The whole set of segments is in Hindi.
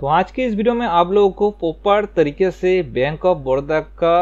तो आज के इस वीडियो में आप लोगों को प्रॉपर तरीके से बैंक ऑफ बड़ौदा का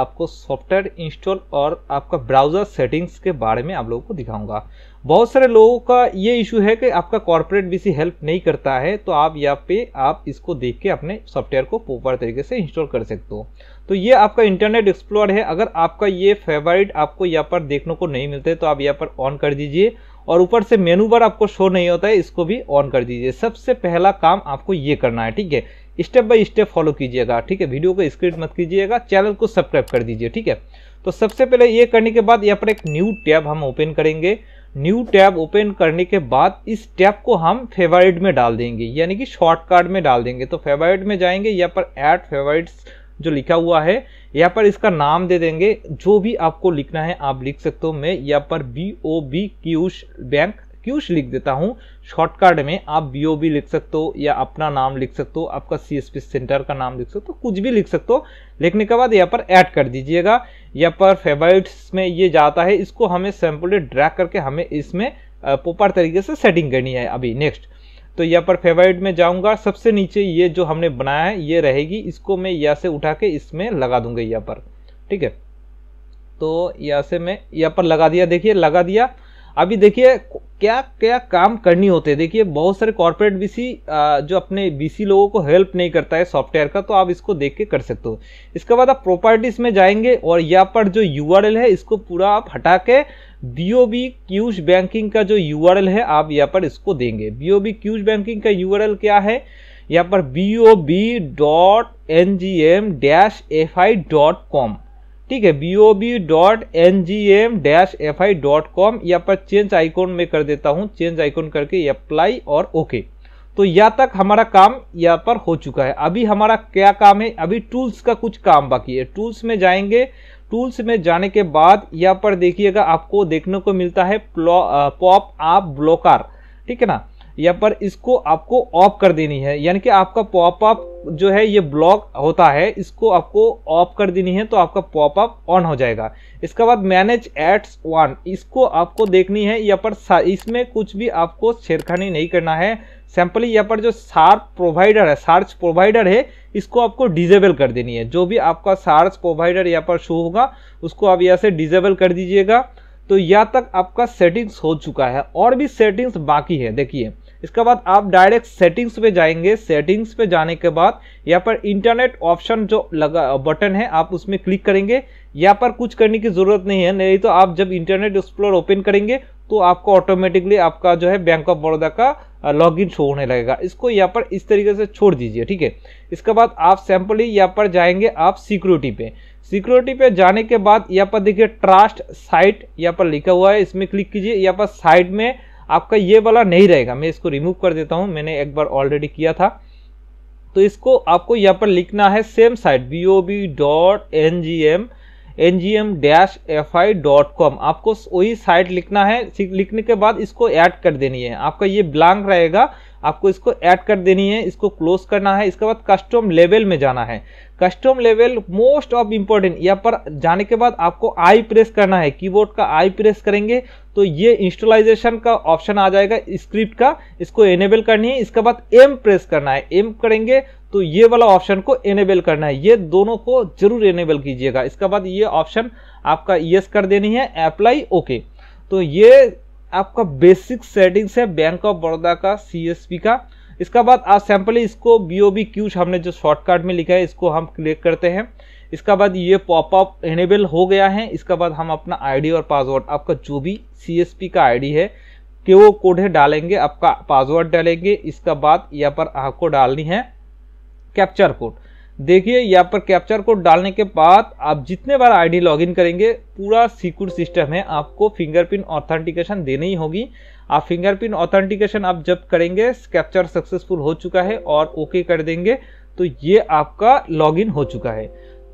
आपको सॉफ्टवेयर इंस्टॉल और आपका ब्राउजर सेटिंग्स के बारे में आप लोगों को दिखाऊंगा बहुत सारे लोगों का ये इशू है कि आपका कॉर्पोरेट बीसी हेल्प नहीं करता है तो आप यहाँ पे आप इसको देख के अपने सॉफ्टवेयर को प्रॉपर तरीके से इंस्टॉल कर सकते हो तो ये आपका इंटरनेट एक्सप्लोर है अगर आपका ये फेवरेट आपको यहाँ पर देखने को नहीं मिलते तो आप यहाँ पर ऑन कर दीजिए और ऊपर से मेनू बार आपको शो नहीं होता है इसको भी ऑन कर दीजिए सबसे पहला काम आपको ये करना है ठीक है स्टेप बाय स्टेप फॉलो कीजिएगा ठीक है वीडियो को स्क्रिप्ट मत कीजिएगा चैनल को सब्सक्राइब कर दीजिए ठीक है तो सबसे पहले ये करने के बाद यहाँ पर एक न्यू टैब हम ओपन करेंगे न्यू टैब ओपन करने के बाद इस टैब को हम फेवरेट में डाल देंगे यानी कि शॉर्टकट में डाल देंगे तो फेवरेट में जाएंगे यहाँ पर एड फेवरेट्स जो लिखा हुआ है यहाँ पर इसका नाम दे देंगे जो भी आपको लिखना है आप लिख सकते हो मैं यहाँ पर बी ओ बी क्यूश बैंक क्यूश लिख देता हूँ शॉर्टकट में आप बी ओ बी लिख सकते हो या अपना नाम लिख सकते हो आपका सी एस पी सेंटर का नाम लिख सकते हो तो कुछ भी लिख सकते हो लिखने के बाद यहाँ पर ऐड कर दीजिएगा यहाँ पर फेवरेट्स में ये जाता है इसको हमें सैम्पल ड्रैग करके हमें इसमें प्रॉपर तरीके से सेटिंग करनी है अभी नेक्स्ट तो यहाँ पर फेवराइट में जाऊंगा सबसे नीचे ये जो हमने बनाया है ये रहेगी इसको मैं यहाँ से उठा के इसमें लगा दूंगा यहाँ पर ठीक है तो यहाँ से मैं यहाँ पर लगा दिया देखिए लगा दिया अभी देखिए क्या क्या काम करनी होते हैं देखिए बहुत सारे कॉर्पोरेट बीसी जो अपने बीसी लोगों को हेल्प नहीं करता है सॉफ्टवेयर का तो आप इसको देख के कर सकते हो इसके बाद आप प्रॉपर्टीज में जाएंगे और यहाँ पर जो यूआरएल है इसको पूरा आप हटा के बीओबी क्यूज बैंकिंग का जो यू है आप यहाँ पर इसको देंगे बीओबी क्यूज बैंकिंग का यू क्या है यहाँ पर B dot N G M dash F I dot com ठीक है B dot N G M dash F I dot com यहाँ पर चेंज आइकॉन में कर देता हूँ चेंज आइकॉन करके अप्लाई और ओके okay. तो यहाँ तक हमारा काम यहाँ पर हो चुका है अभी हमारा क्या काम है अभी टूल्स का कुछ काम बाकी है टूल्स में जाएंगे टूल्स में जाने के बाद यहाँ पर देखिएगा आपको देखने को मिलता है पॉप आप ब्लॉकर ठीक है ना या पर इसको आपको ऑफ कर देनी है यानी कि आपका पॉपअप जो है ये ब्लॉक होता है इसको आपको ऑफ कर देनी है तो आपका पॉपअप ऑन हो जाएगा इसके बाद मैनेज एड्स वन इसको आपको देखनी है या पर इसमें कुछ भी आपको छेड़खानी नहीं करना है सिंपली यहाँ पर जो सार्प प्रोवाइडर है सार्च प्रोवाइडर है इसको आपको डिजेबल कर देनी है जो भी आपका सार्च प्रोवाइडर यहाँ पर शो होगा उसको आप यहाँ से डिजेबल कर दीजिएगा तो यहाँ तक आपका सेटिंग्स हो चुका है और भी सेटिंग्स बाकी है देखिए इसके बाद आप डायरेक्ट सेटिंग्स पे जाएंगे सेटिंग्स पे जाने के बाद यहाँ पर इंटरनेट ऑप्शन जो लगा बटन है आप उसमें क्लिक करेंगे यहाँ पर कुछ करने की ज़रूरत नहीं है नहीं तो आप जब इंटरनेट एक्सप्लोर ओपन करेंगे तो आपको ऑटोमेटिकली आपका जो है बैंक ऑफ बड़ौदा का लॉग इन शो होने लगेगा इसको यहाँ पर इस तरीके से छोड़ दीजिए ठीक है इसके बाद आप सैंपली यहाँ पर जाएंगे आप सिक्योरिटी पे सिक्योरिटी पे जाने के बाद यहाँ पर देखिए ट्रस्ट साइट यहाँ पर लिखा हुआ है इसमें क्लिक कीजिए यहाँ पर साइड में आपका ये वाला नहीं रहेगा मैं इसको रिमूव कर देता हूँ मैंने एक बार ऑलरेडी किया था तो इसको आपको यहाँ पर लिखना है same site B O B dot N G M N G M dash F I dot com आपको वही साइट लिखना है लिखने के बाद इसको ऐड कर देनी है आपका ये ब्लैंक रहेगा आपको इसको ऐड कर देनी है इसको क्लोज करना है इसके बाद कस्टम लेवल में जाना है custom level most of important यहाँ पर जाने के बाद आपको आई प्रेस करना है कीबोर्ड का आई प्रेस करेंगे तो ये इंस्टॉलाइजेशन का ऑप्शन आ जाएगा स्क्रिप्ट का इसको एनेबल करनी है इसके बाद एम प्रेस करना है एम करेंगे तो ये वाला ऑप्शन को एनेबल करना है ये दोनों को जरूर एनेबल कीजिएगा इसके बाद ये ऑप्शन आपका यस कर देनी है अप्लाई ओके तो ये आपका बेसिक सेटिंग्स है बैंक ऑफ बड़ौदा का सी का इसका बाद आप सैम्पल इसको बी ओ बी क्यूज हमने जो शॉर्टकट में लिखा है इसको हम क्लिक करते हैं इसका बाद ये पॉपअप एनेबल हो गया है इसका बाद हम अपना आईडी और पासवर्ड आपका जो भी सी का आईडी है के वो कोड है डालेंगे आपका पासवर्ड डालेंगे इसका बाद यहाँ पर आपको डालनी है कैप्चर कोड देखिए यहाँ पर कैप्चर कोड डालने के बाद आप जितने बार आईडी लॉगिन करेंगे पूरा सिक्योर सिस्टम है आपको फिंगरप्रिंट ऑथेंटिकेशन देनी ही होगी आप फिंगरप्रिंट ऑथेंटिकेशन आप जब करेंगे कैप्चर सक्सेसफुल हो चुका है और ओके कर देंगे तो ये आपका लॉगिन हो चुका है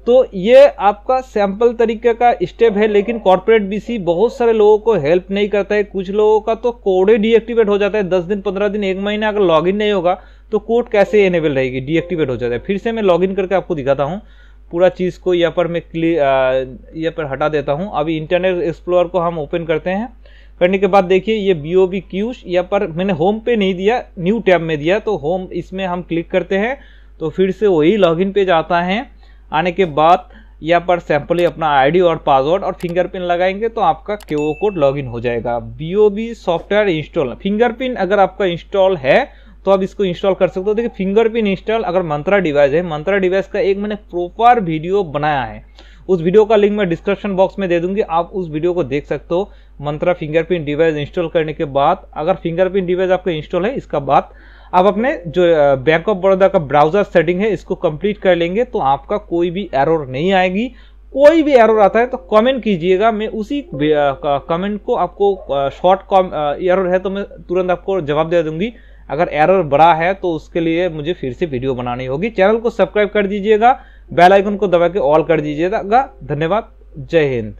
तो ये आपका सैंपल तरीके का स्टेप है लेकिन कॉर्पोरेट बीसी बहुत सारे लोगों को हेल्प नहीं करता है कुछ लोगों का तो कोड ही डीएक्टिवेट हो जाता है दस दिन पंद्रह दिन एक महीने अगर लॉगिन नहीं होगा तो कोड कैसे इनेबल रहेगी डीएक्टिवेट हो जाता है फिर से मैं लॉगिन करके आपको दिखाता हूँ पूरा चीज़ को यहाँ पर मैं क्ली यहाँ पर हटा देता हूँ अभी इंटरनेट एक्सप्लोर को हम ओपन करते हैं करने के बाद देखिए ये बी ओ बी क्यूज यहाँ पर मैंने होम पे नहीं दिया न्यू टैब में दिया तो होम इसमें हम क्लिक करते हैं तो फिर से वही लॉगिन पेज आता है आने के बाद यहाँ पर सैम्पली अपना आईडी और पासवर्ड और फिंगरप्रिंट लगाएंगे तो आपका क्यू कोड लॉगिन हो जाएगा बी सॉफ्टवेयर इंस्टॉल फिंगरप्रिंट अगर आपका इंस्टॉल है तो आप इसको इंस्टॉल कर सकते हो देखिए फिंगरप्रिंट इंस्टॉल अगर मंत्रा डिवाइस है मंत्रा डिवाइस का एक मैंने प्रॉपर वीडियो बनाया है उस वीडियो का लिंक मैं डिस्क्रिप्शन बॉक्स में दे दूंगी आप उस वीडियो को देख सकते हो मंत्रा फिंगरप्रिंट डिवाइस इंस्टॉल करने के बाद अगर फिंगरप्रिंट डिवाइस आपका इंस्टॉल है इसका बाद आप अपने जो बैंक ऑफ बड़ौदा का ब्राउजर सेटिंग है इसको कंप्लीट कर लेंगे तो आपका कोई भी एरर नहीं आएगी कोई भी एरर आता है तो कमेंट कीजिएगा मैं उसी कमेंट को आपको शॉर्ट एरर है तो मैं तुरंत आपको जवाब दे दूंगी अगर एरर बड़ा है तो उसके लिए मुझे फिर से वीडियो बनानी होगी चैनल को सब्सक्राइब कर दीजिएगा बेल आइकन को दबा के ऑल कर दीजिएगा धन्यवाद जय हिंद